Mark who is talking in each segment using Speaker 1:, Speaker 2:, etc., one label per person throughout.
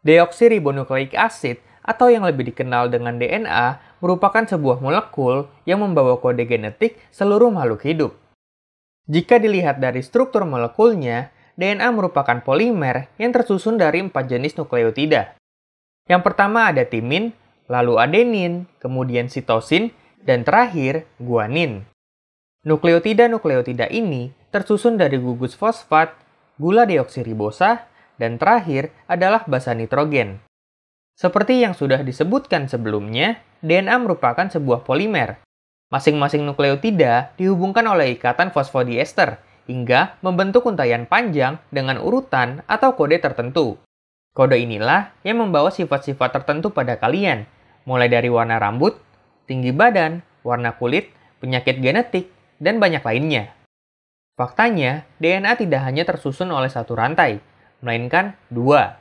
Speaker 1: Deoksiribonukleik acid atau yang lebih dikenal dengan DNA merupakan sebuah molekul yang membawa kode genetik seluruh makhluk hidup. Jika dilihat dari struktur molekulnya, DNA merupakan polimer yang tersusun dari empat jenis nukleotida. Yang pertama ada timin, lalu adenin, kemudian sitosin, dan terakhir guanin. Nukleotida-nukleotida ini tersusun dari gugus fosfat, gula deoksiribosa, dan terakhir adalah basa nitrogen. Seperti yang sudah disebutkan sebelumnya, DNA merupakan sebuah polimer. Masing-masing nukleotida dihubungkan oleh ikatan fosfodiester hingga membentuk untayan panjang dengan urutan atau kode tertentu. Kode inilah yang membawa sifat-sifat tertentu pada kalian, mulai dari warna rambut, tinggi badan, warna kulit, penyakit genetik, dan banyak lainnya. Faktanya, DNA tidak hanya tersusun oleh satu rantai, melainkan dua.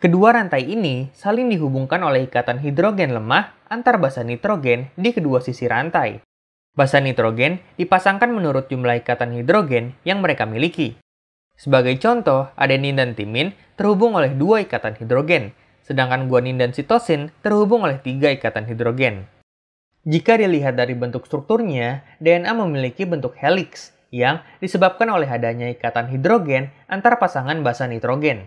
Speaker 1: Kedua rantai ini saling dihubungkan oleh ikatan hidrogen lemah antar basa nitrogen di kedua sisi rantai. Basa nitrogen dipasangkan menurut jumlah ikatan hidrogen yang mereka miliki. Sebagai contoh, adenin dan timin terhubung oleh dua ikatan hidrogen, sedangkan guanin dan sitosin terhubung oleh tiga ikatan hidrogen. Jika dilihat dari bentuk strukturnya, DNA memiliki bentuk helix yang disebabkan oleh adanya ikatan hidrogen antar pasangan basa nitrogen.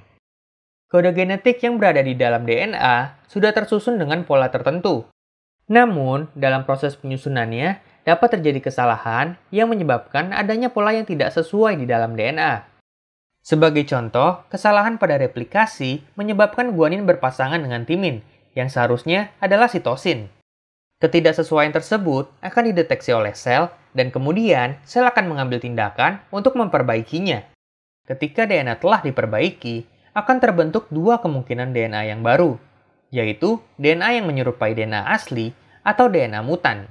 Speaker 1: Kode genetik yang berada di dalam DNA sudah tersusun dengan pola tertentu. Namun, dalam proses penyusunannya dapat terjadi kesalahan yang menyebabkan adanya pola yang tidak sesuai di dalam DNA. Sebagai contoh, kesalahan pada replikasi menyebabkan guanin berpasangan dengan timin, yang seharusnya adalah sitosin. Ketidaksesuaian tersebut akan dideteksi oleh sel dan kemudian sel akan mengambil tindakan untuk memperbaikinya. Ketika DNA telah diperbaiki, akan terbentuk dua kemungkinan DNA yang baru, yaitu DNA yang menyerupai DNA asli atau DNA mutan.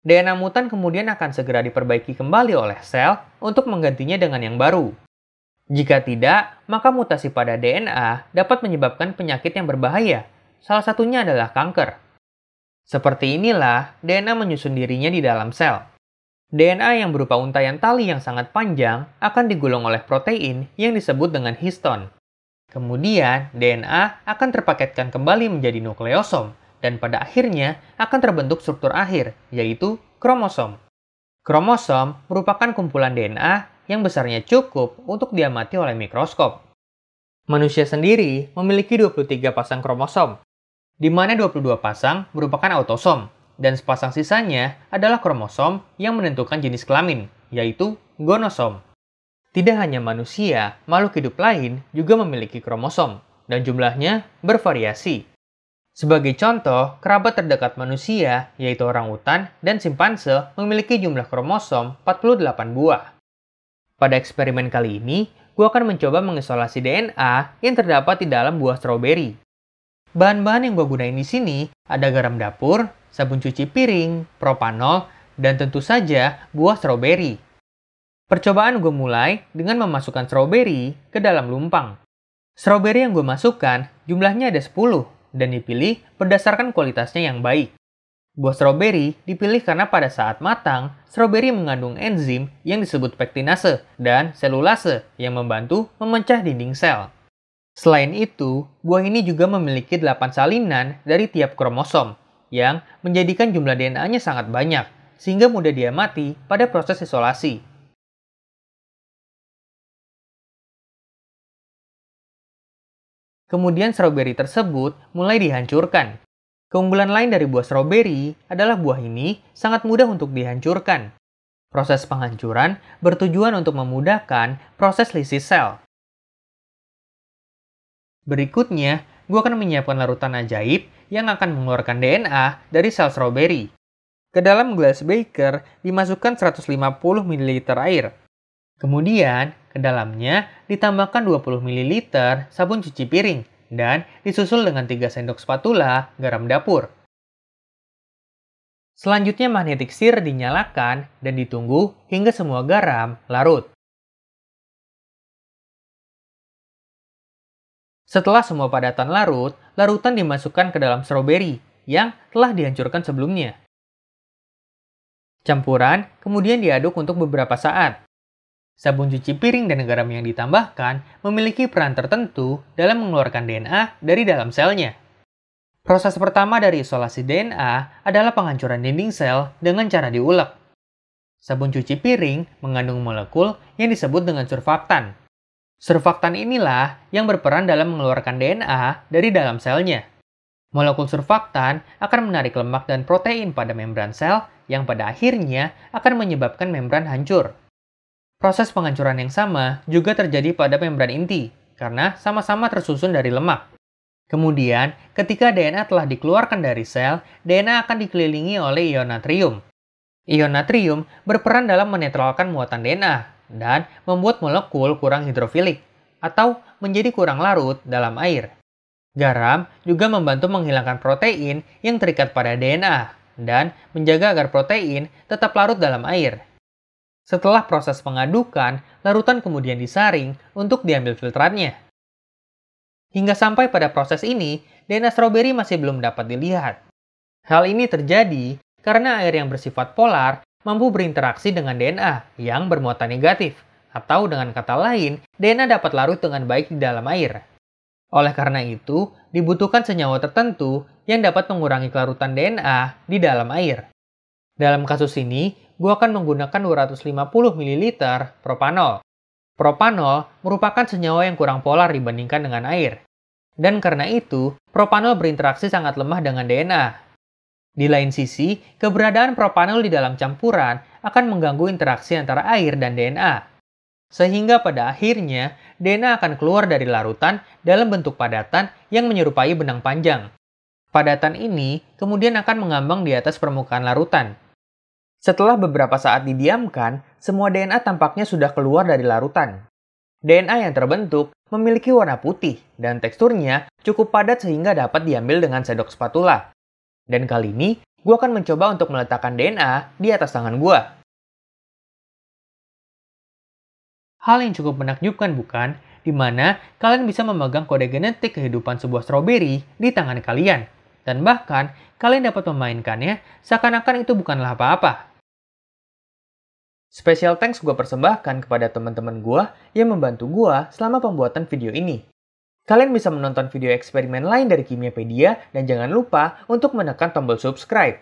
Speaker 1: DNA mutan kemudian akan segera diperbaiki kembali oleh sel untuk menggantinya dengan yang baru. Jika tidak, maka mutasi pada DNA dapat menyebabkan penyakit yang berbahaya, salah satunya adalah kanker. Seperti inilah DNA menyusun dirinya di dalam sel. DNA yang berupa untaian tali yang sangat panjang akan digulung oleh protein yang disebut dengan histon. Kemudian, DNA akan terpaketkan kembali menjadi nukleosom, dan pada akhirnya akan terbentuk struktur akhir, yaitu kromosom. Kromosom merupakan kumpulan DNA yang besarnya cukup untuk diamati oleh mikroskop. Manusia sendiri memiliki 23 pasang kromosom, di mana 22 pasang merupakan autosom, dan sepasang sisanya adalah kromosom yang menentukan jenis kelamin, yaitu gonosom. Tidak hanya manusia, makhluk hidup lain juga memiliki kromosom, dan jumlahnya bervariasi. Sebagai contoh, kerabat terdekat manusia, yaitu orang utan dan simpanse, memiliki jumlah kromosom 48 buah. Pada eksperimen kali ini, gue akan mencoba mengisolasi DNA yang terdapat di dalam buah stroberi. Bahan-bahan yang gue gunain di sini ada garam dapur, sabun cuci piring, propanol, dan tentu saja buah stroberi. Percobaan gue mulai dengan memasukkan stroberi ke dalam lumpang. Stroberi yang gue masukkan jumlahnya ada 10 dan dipilih berdasarkan kualitasnya yang baik. Buah stroberi dipilih karena pada saat matang, stroberi mengandung enzim yang disebut pektinase dan selulase yang membantu memecah dinding sel. Selain itu, buah ini juga memiliki 8 salinan dari tiap kromosom yang menjadikan jumlah DNA-nya sangat banyak, sehingga mudah diamati pada proses isolasi. Kemudian stroberi tersebut mulai dihancurkan. Keunggulan lain dari buah stroberi adalah buah ini sangat mudah untuk dihancurkan. Proses penghancuran bertujuan untuk memudahkan proses lisis sel. Berikutnya, gue akan menyiapkan larutan ajaib yang akan mengeluarkan DNA dari sel strawberry. Ke dalam gelas baker dimasukkan 150 ml air. Kemudian, ke dalamnya ditambahkan 20 ml sabun cuci piring dan disusul dengan 3 sendok spatula garam dapur. Selanjutnya magnetic stir dinyalakan dan ditunggu hingga semua garam larut. Setelah semua padatan larut, larutan dimasukkan ke dalam stroberi yang telah dihancurkan sebelumnya. Campuran kemudian diaduk untuk beberapa saat. Sabun cuci piring dan garam yang ditambahkan memiliki peran tertentu dalam mengeluarkan DNA dari dalam selnya. Proses pertama dari isolasi DNA adalah penghancuran dinding sel dengan cara diulek. Sabun cuci piring mengandung molekul yang disebut dengan surfaktan, Surfaktan inilah yang berperan dalam mengeluarkan DNA dari dalam selnya. Molekul surfaktan akan menarik lemak dan protein pada membran sel yang pada akhirnya akan menyebabkan membran hancur. Proses penghancuran yang sama juga terjadi pada membran inti karena sama-sama tersusun dari lemak. Kemudian, ketika DNA telah dikeluarkan dari sel, DNA akan dikelilingi oleh ion natrium. Ion natrium berperan dalam menetralkan muatan DNA dan membuat molekul kurang hidrofilik atau menjadi kurang larut dalam air. Garam juga membantu menghilangkan protein yang terikat pada DNA dan menjaga agar protein tetap larut dalam air. Setelah proses pengadukan, larutan kemudian disaring untuk diambil filtrannya. Hingga sampai pada proses ini, DNA stroberi masih belum dapat dilihat. Hal ini terjadi karena air yang bersifat polar mampu berinteraksi dengan DNA yang bermuatan negatif, atau dengan kata lain, DNA dapat larut dengan baik di dalam air. Oleh karena itu, dibutuhkan senyawa tertentu yang dapat mengurangi kelarutan DNA di dalam air. Dalam kasus ini, gua akan menggunakan 250 ml propanol. Propanol merupakan senyawa yang kurang polar dibandingkan dengan air. Dan karena itu, propanol berinteraksi sangat lemah dengan DNA di lain sisi, keberadaan propanol di dalam campuran akan mengganggu interaksi antara air dan DNA. Sehingga pada akhirnya, DNA akan keluar dari larutan dalam bentuk padatan yang menyerupai benang panjang. Padatan ini kemudian akan mengambang di atas permukaan larutan. Setelah beberapa saat didiamkan, semua DNA tampaknya sudah keluar dari larutan. DNA yang terbentuk memiliki warna putih dan teksturnya cukup padat sehingga dapat diambil dengan sendok spatula. Dan kali ini, gue akan mencoba untuk meletakkan DNA di atas tangan gue. Hal yang cukup menakjubkan bukan? Di mana kalian bisa memegang kode genetik kehidupan sebuah stroberi di tangan kalian. Dan bahkan, kalian dapat memainkannya seakan-akan itu bukanlah apa-apa. Special thanks gue persembahkan kepada teman-teman gue yang membantu gue selama pembuatan video ini. Kalian bisa menonton video eksperimen lain dari Kimiapedia dan jangan lupa untuk menekan tombol subscribe.